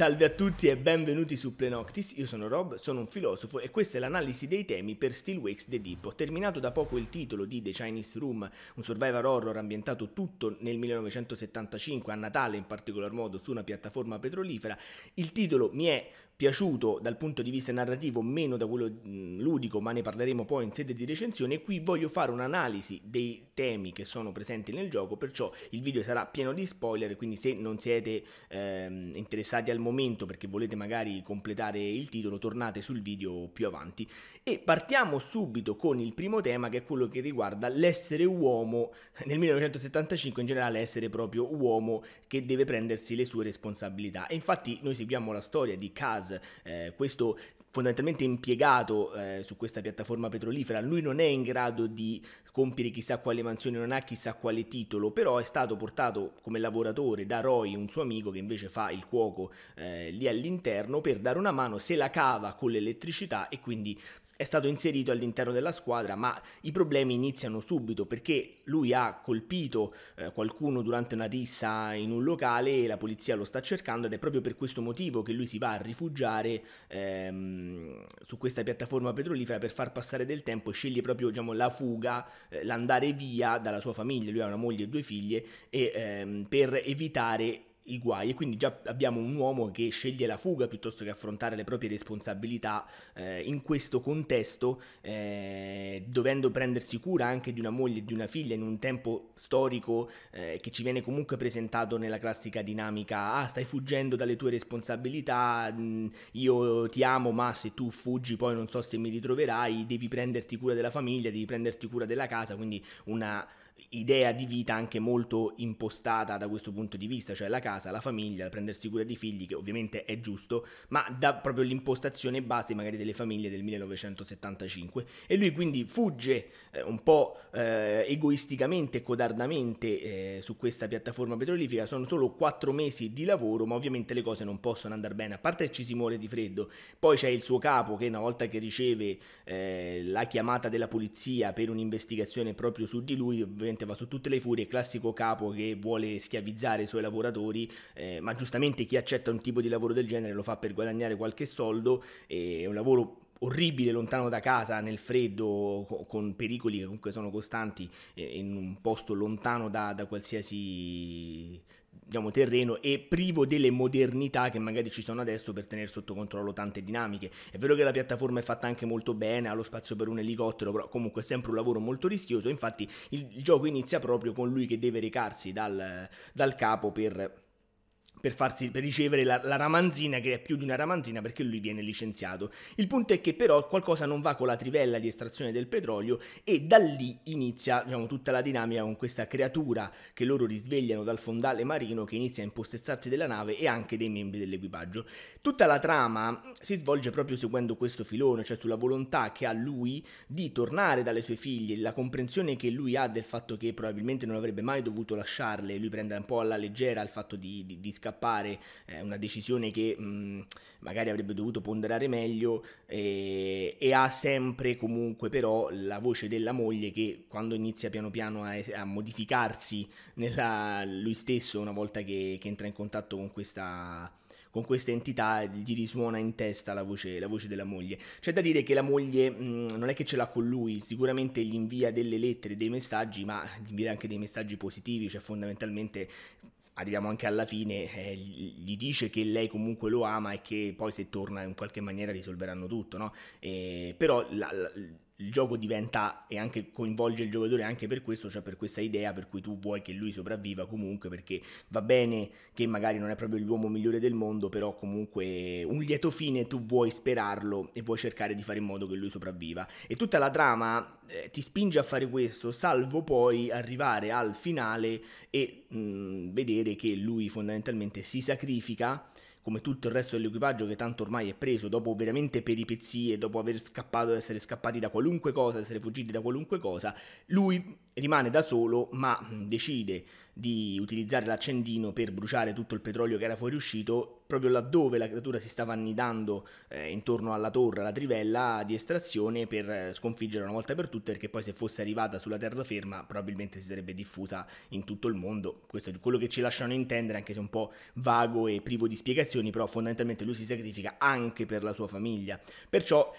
Salve a tutti e benvenuti su Plenoctis, io sono Rob, sono un filosofo e questa è l'analisi dei temi per Still Wakes the Deep. Ho terminato da poco il titolo di The Chinese Room, un survivor horror ambientato tutto nel 1975, a Natale in particolar modo, su una piattaforma petrolifera. Il titolo mi è piaciuto dal punto di vista narrativo, meno da quello ludico, ma ne parleremo poi in sede di recensione. E qui voglio fare un'analisi dei temi che sono presenti nel gioco, perciò il video sarà pieno di spoiler, quindi se non siete ehm, interessati al momento perché volete magari completare il titolo, tornate sul video più avanti. E partiamo subito con il primo tema che è quello che riguarda l'essere uomo nel 1975, in generale essere proprio uomo che deve prendersi le sue responsabilità. E infatti noi seguiamo la storia di Kaz eh, questo fondamentalmente impiegato eh, su questa piattaforma petrolifera, lui non è in grado di compiere chissà quale mansione, non ha chissà quale titolo, però è stato portato come lavoratore da Roy, un suo amico che invece fa il cuoco eh, lì all'interno, per dare una mano, se la cava con l'elettricità e quindi è stato inserito all'interno della squadra, ma i problemi iniziano subito perché lui ha colpito eh, qualcuno durante una rissa in un locale e la polizia lo sta cercando ed è proprio per questo motivo che lui si va a rifugiare ehm, su questa piattaforma petrolifera per far passare del tempo e sceglie proprio diciamo, la fuga, eh, l'andare via dalla sua famiglia, lui ha una moglie e due figlie, e, ehm, per evitare i guai e quindi già abbiamo un uomo che sceglie la fuga piuttosto che affrontare le proprie responsabilità eh, in questo contesto, eh, dovendo prendersi cura anche di una moglie e di una figlia in un tempo storico eh, che ci viene comunque presentato nella classica dinamica, ah stai fuggendo dalle tue responsabilità, mh, mm, io ti amo ma se tu fuggi poi non so se mi ritroverai, devi prenderti cura della famiglia, devi prenderti cura della casa, quindi una idea di vita anche molto impostata da questo punto di vista, cioè la casa, la famiglia, prendersi cura dei figli, che ovviamente è giusto, ma da proprio l'impostazione base magari delle famiglie del 1975. E lui quindi fugge eh, un po' eh, egoisticamente e codardamente eh, su questa piattaforma petrolifera, sono solo quattro mesi di lavoro, ma ovviamente le cose non possono andare bene, a parte ci si muore di freddo, poi c'è il suo capo che una volta che riceve eh, la chiamata della polizia per un'investigazione proprio su di lui, ovviamente va su tutte le furie, classico capo che vuole schiavizzare i suoi lavoratori, eh, ma giustamente chi accetta un tipo di lavoro del genere lo fa per guadagnare qualche soldo, è un lavoro orribile lontano da casa nel freddo con pericoli che comunque sono costanti in un posto lontano da, da qualsiasi diciamo, terreno e privo delle modernità che magari ci sono adesso per tenere sotto controllo tante dinamiche. È vero che la piattaforma è fatta anche molto bene, ha lo spazio per un elicottero, però comunque è sempre un lavoro molto rischioso, infatti il, il gioco inizia proprio con lui che deve recarsi dal, dal capo per per, farsi, per ricevere la, la, ramanzina, che è più di una ramanzina perché lui viene licenziato. Il punto è che però qualcosa non va con la trivella di estrazione del petrolio e da lì inizia diciamo, tutta la dinamica con questa creatura che loro risvegliano dal fondale marino che inizia a impossessarsi della nave e anche dei membri dell'equipaggio. Tutta la trama si svolge proprio seguendo questo filone, cioè sulla volontà che ha lui di tornare dalle sue figlie, la comprensione che lui ha del fatto che probabilmente non avrebbe mai dovuto lasciarle, lui prende un po' alla leggera il fatto di, di, di scappare scappare eh, una decisione che mh, magari avrebbe dovuto ponderare meglio eh, e ha sempre comunque però la voce della moglie che quando inizia piano piano a, a modificarsi nella, lui stesso una volta che, che entra in contatto con questa con questa entità gli risuona in testa la voce, la voce, della moglie. C'è da dire che la moglie mh, non è che ce l'ha con lui, sicuramente gli invia delle lettere, dei messaggi, ma gli invia anche dei messaggi positivi, cioè fondamentalmente arriviamo anche alla fine, eh, gli dice che lei comunque lo ama e che poi se torna in qualche maniera risolveranno tutto, no? Eh, però la, la il gioco diventa e anche coinvolge il giocatore anche per questo, cioè per questa idea per cui tu vuoi che lui sopravviva comunque perché va bene che magari non è proprio l'uomo migliore del mondo, però comunque un lieto fine tu vuoi sperarlo e vuoi cercare di fare in modo che lui sopravviva. E tutta la trama eh, ti spinge a fare questo, salvo poi arrivare al finale e mh, mm, vedere che lui fondamentalmente si sacrifica come tutto il resto dell'equipaggio che tanto ormai è preso, dopo veramente peripezie, dopo aver scappato, essere scappati da qualunque cosa, essere fuggiti da qualunque cosa, lui rimane da solo ma mm, decide di utilizzare l'accendino per bruciare tutto il petrolio che era fuoriuscito proprio laddove la creatura si stava annidando eh, intorno alla torre, alla trivella di estrazione per eh, sconfiggere una volta per tutte perché poi se fosse arrivata sulla terraferma probabilmente si sarebbe diffusa in tutto il mondo. Questo è quello che ci lasciano intendere anche se un po' vago e privo di spiegazioni, però fondamentalmente lui si sacrifica anche per la sua famiglia. Perciò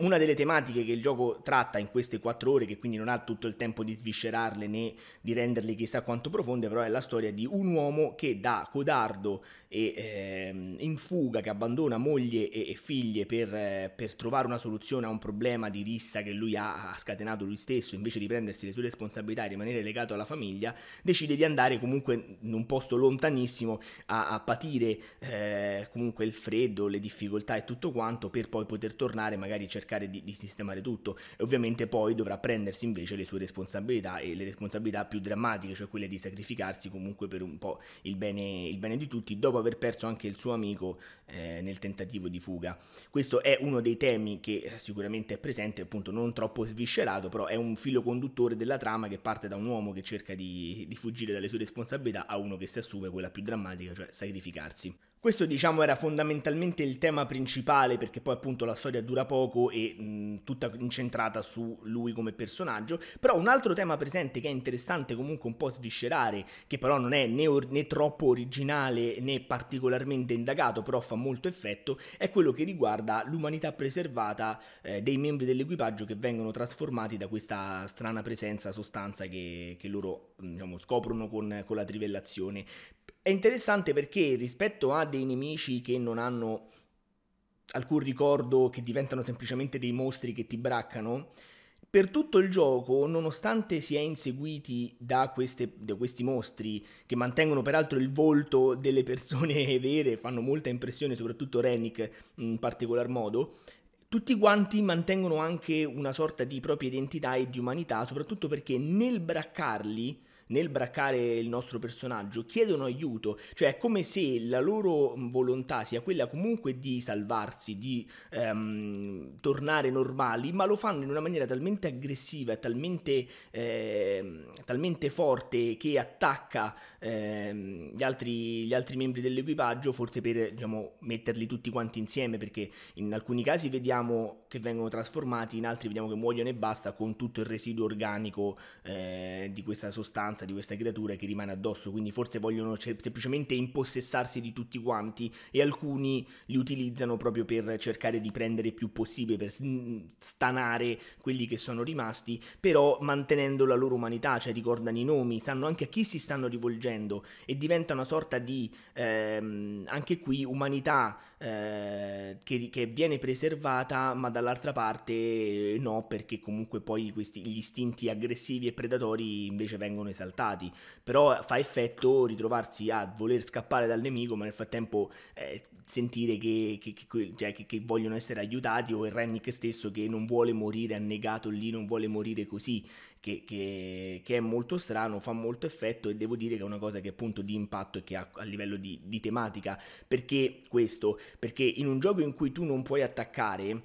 una delle tematiche che il gioco tratta in queste quattro ore, che quindi non ha tutto il tempo di sviscerare sviscerarle né di renderle chissà quanto profonde, però è la storia di un uomo che da codardo e eh, in fuga, che abbandona moglie e, e figlie per, eh, per, trovare una soluzione a un problema di rissa che lui ha, ha scatenato lui stesso, invece di prendersi le sue responsabilità e rimanere legato alla famiglia, decide di andare comunque in un posto lontanissimo a, a patire eh, comunque il freddo, le difficoltà e tutto quanto per poi poter tornare magari cercare di, di sistemare tutto e ovviamente poi dovrà prendersi invece le sue responsabilità responsabilità e le responsabilità più drammatiche, cioè quelle di sacrificarsi comunque per un po' il bene, il bene di tutti, dopo aver perso anche il suo amico eh, nel tentativo di fuga. Questo è uno dei temi che eh, sicuramente è presente, appunto non troppo sviscerato, però è un filo conduttore della trama che parte da un uomo che cerca di, di fuggire dalle sue responsabilità a uno che si assume quella più drammatica, cioè sacrificarsi. Questo diciamo era fondamentalmente il tema principale perché poi appunto la storia dura poco e mh, tutta incentrata su lui come personaggio, però un altro tema presente che è interessante comunque un po' sviscerare, che però non è né, or- né troppo originale né particolarmente indagato, però fa molto effetto, è quello che riguarda l'umanità preservata eh, dei membri dell'equipaggio che vengono trasformati da questa strana presenza, sostanza che, che loro diciamo, scoprono con, con la trivellazione. È interessante perché rispetto a dei nemici che non hanno alcun ricordo, che diventano semplicemente dei mostri che ti braccano, per tutto il gioco, nonostante si è inseguiti da, queste, da, questi mostri, che mantengono peraltro il volto delle persone vere, fanno molta impressione, soprattutto Rennick in particolar modo, tutti quanti mantengono anche una sorta di propria identità e di umanità, soprattutto perché nel braccarli nel braccare il nostro personaggio chiedono aiuto, cioè è come se la loro mm, volontà sia quella comunque di salvarsi, di ehm, tornare normali, ma lo fanno in una maniera talmente aggressiva, talmente, ehm, talmente forte che attacca ehm, gli, altri, gli, altri, membri dell'equipaggio, forse per diciamo, metterli tutti quanti insieme, perché in alcuni casi vediamo che vengono trasformati, in altri vediamo che muoiono e basta con tutto il residuo organico eh, di questa sostanza, di questa creatura che rimane addosso, quindi forse vogliono semplicemente impossessarsi di tutti quanti e alcuni li utilizzano proprio per cercare di prendere più possibile, per stanare quelli che sono rimasti, però mantenendo la loro umanità, cioè ricordano i nomi, sanno anche a chi si stanno rivolgendo e diventa una sorta di, ehm, anche qui, umanità eh, che, che viene preservata ma da dall'altra parte eh, no, perché comunque poi questi, gli istinti aggressivi e predatori invece vengono esaltati. Però fa effetto ritrovarsi a voler scappare dal nemico, ma nel frattempo eh, sentire che, che, che, cioè, che, vogliono essere aiutati o il Rennick stesso che non vuole morire annegato lì, non vuole morire così, che, è molto strano, fa molto effetto e devo dire che è una cosa che appunto di impatto e che ha a livello di, di tematica. Perché questo? Perché in un gioco in cui tu non puoi attaccare,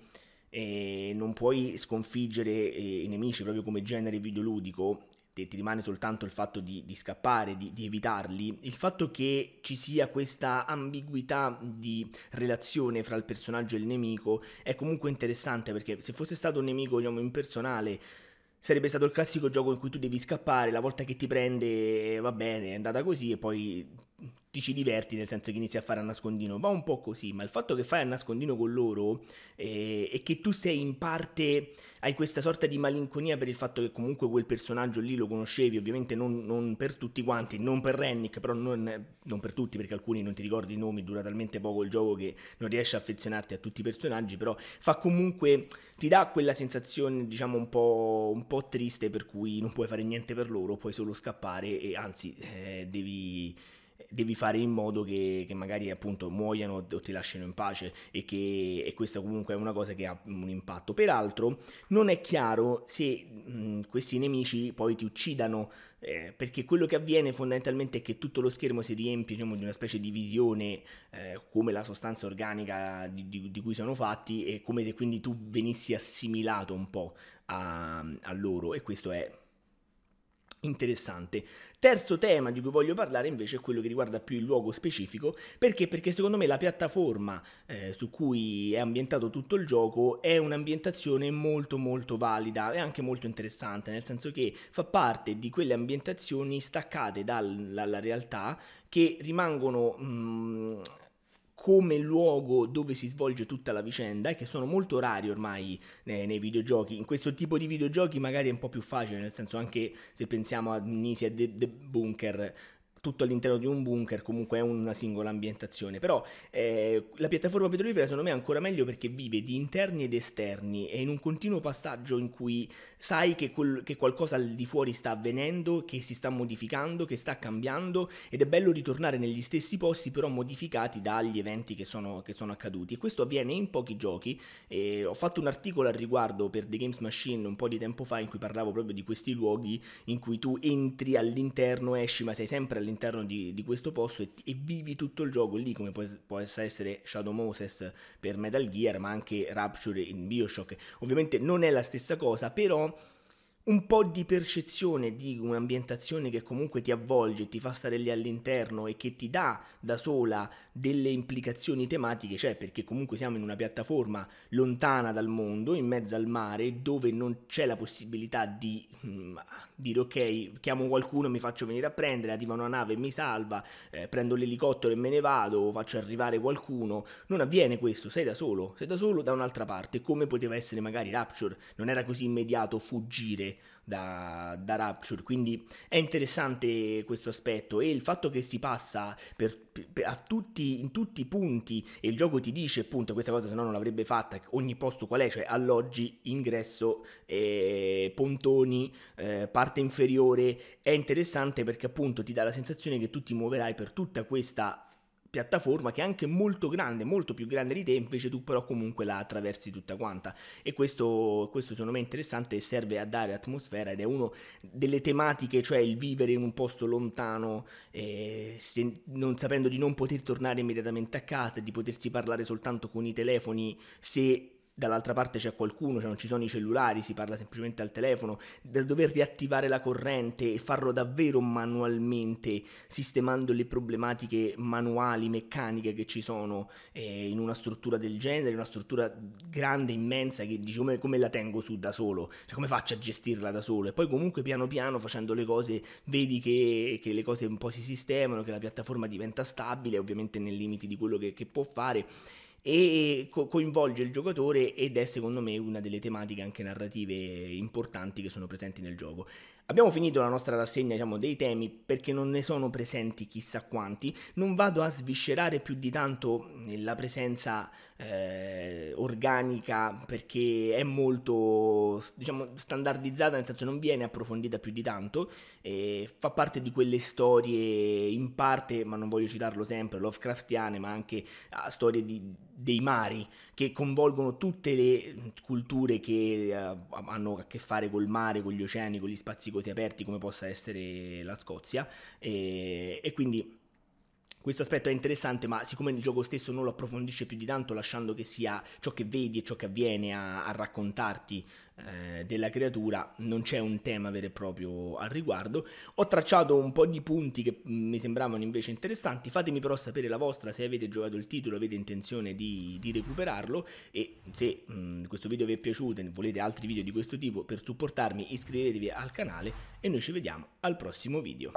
eh, non puoi sconfiggere eh, i nemici proprio come genere videoludico, ti, ti rimane soltanto il fatto di, di scappare, di, di, evitarli, il fatto che ci sia questa ambiguità di relazione fra il personaggio e il nemico è comunque interessante perché se fosse stato un nemico diciamo, impersonale sarebbe stato il classico gioco in cui tu devi scappare, la volta che ti prende eh, va bene, è andata così e poi ti ci diverti nel senso che inizi a fare a nascondino, va un po' così, ma il fatto che fai a nascondino con loro eh, e che tu sei in parte, hai questa sorta di malinconia per il fatto che comunque quel personaggio lì lo conoscevi, ovviamente non, non per tutti quanti, non per Rennick, però non, non, per tutti perché alcuni non ti ricordi i nomi, dura talmente poco il gioco che non riesci a affezionarti a tutti i personaggi, però fa comunque, ti dà quella sensazione diciamo un po', un po triste per cui non puoi fare niente per loro, puoi solo scappare e anzi eh, devi devi fare in modo che, che, magari appunto muoiano o ti lasciano in pace e che e questa comunque è una cosa che ha un impatto. Peraltro non è chiaro se mh, questi nemici poi ti uccidano eh, perché quello che avviene fondamentalmente è che tutto lo schermo si riempie diciamo, di una specie di visione eh, come la sostanza organica di, di, di, cui sono fatti e come se quindi tu venissi assimilato un po' a, a loro e questo è interessante. Terzo tema di cui voglio parlare invece è quello che riguarda più il luogo specifico, perché? Perché secondo me la piattaforma eh, su cui è ambientato tutto il gioco è un'ambientazione molto molto valida e anche molto interessante, nel senso che fa parte di quelle ambientazioni staccate dalla realtà che rimangono mh, mm, come luogo dove si svolge tutta la vicenda e che sono molto rari ormai nei, nei, videogiochi. In questo tipo di videogiochi magari è un po' più facile, nel senso anche se pensiamo a Amnesia The, The Bunker tutto all'interno di un bunker, comunque è una singola ambientazione, però eh, la piattaforma petrolifera secondo me è ancora meglio perché vive di interni ed esterni, è in un continuo passaggio in cui sai che, quel, che qualcosa al di fuori sta avvenendo, che si sta modificando, che sta cambiando ed è bello ritornare negli stessi posti però modificati dagli eventi che sono, che sono accaduti e questo avviene in pochi giochi, eh, ho fatto un articolo al riguardo per The Games Machine un po' di tempo fa in cui parlavo proprio di questi luoghi in cui tu entri all'interno, esci ma sei sempre all'interno all'interno di, di questo posto e, e, vivi tutto il gioco lì, come può, può, essere Shadow Moses per Metal Gear, ma anche Rapture in Bioshock. Ovviamente non è la stessa cosa, però un po' di percezione di un'ambientazione che comunque ti avvolge, ti fa stare lì all'interno e che ti dà da sola delle implicazioni tematiche, cioè perché comunque siamo in una piattaforma lontana dal mondo, in mezzo al mare, dove non c'è la possibilità di mh, mm, dire ok, chiamo qualcuno, mi faccio venire a prendere, arriva una nave, e mi salva, eh, prendo l'elicottero e me ne vado, faccio arrivare qualcuno. Non avviene questo, sei da solo, sei da solo da un'altra parte, come poteva essere magari Rapture, non era così immediato fuggire da, da Rapture, quindi è interessante questo aspetto e il fatto che si passa per, per, tutti, in tutti i punti e il gioco ti dice appunto questa cosa se no non l'avrebbe fatta, ogni posto qual è, cioè alloggi, ingresso, eh, pontoni, eh, parte inferiore, è interessante perché appunto ti dà la sensazione che tu ti muoverai per tutta questa piattaforma che è anche molto grande, molto più grande di te, invece tu però comunque la attraversi tutta quanta. E questo, questo secondo me è interessante e serve a dare atmosfera ed è una delle tematiche, cioè il vivere in un posto lontano, eh, se, non sapendo di non poter tornare immediatamente a casa, di potersi parlare soltanto con i telefoni se dall'altra parte c'è qualcuno, cioè non ci sono i cellulari, si parla semplicemente al telefono, del dover riattivare la corrente e farlo davvero manualmente, sistemando le problematiche manuali, meccaniche che ci sono eh, in una struttura del genere, una struttura grande, immensa, che dici come, come la tengo su da solo, cioè come faccio a gestirla da solo e poi comunque piano piano facendo le cose vedi che, che le cose un po' si sistemano, che la piattaforma diventa stabile, ovviamente nei limiti di quello che, che può fare e co- coinvolge il giocatore ed è secondo me una delle tematiche anche narrative importanti che sono presenti nel gioco. Abbiamo finito la nostra rassegna diciamo, dei temi perché non ne sono presenti chissà quanti, non vado a sviscerare più di tanto eh, la presenza eh, organica perché è molto diciamo, standardizzata, nel senso non viene approfondita più di tanto, fa parte di quelle storie in parte, ma non voglio citarlo sempre, Lovecraftiane, ma anche ah, storie di, dei mari che coinvolgono tutte le culture che eh, hanno a che fare col mare, con gli oceani, con gli spazi così aperti come possa essere la Scozia e, e quindi questo aspetto è interessante, ma siccome il gioco stesso non lo approfondisce più di tanto, lasciando che sia ciò che vedi e ciò che avviene a, a raccontarti eh, della creatura, non c'è un tema vero e proprio al riguardo. Ho tracciato un po' di punti che mm, mi sembravano invece interessanti. Fatemi però sapere la vostra se avete giocato il titolo, avete intenzione di, di recuperarlo. E se mh, mm, questo video vi è piaciuto e volete altri video di questo tipo per supportarmi, iscrivetevi al canale e noi ci vediamo al prossimo video.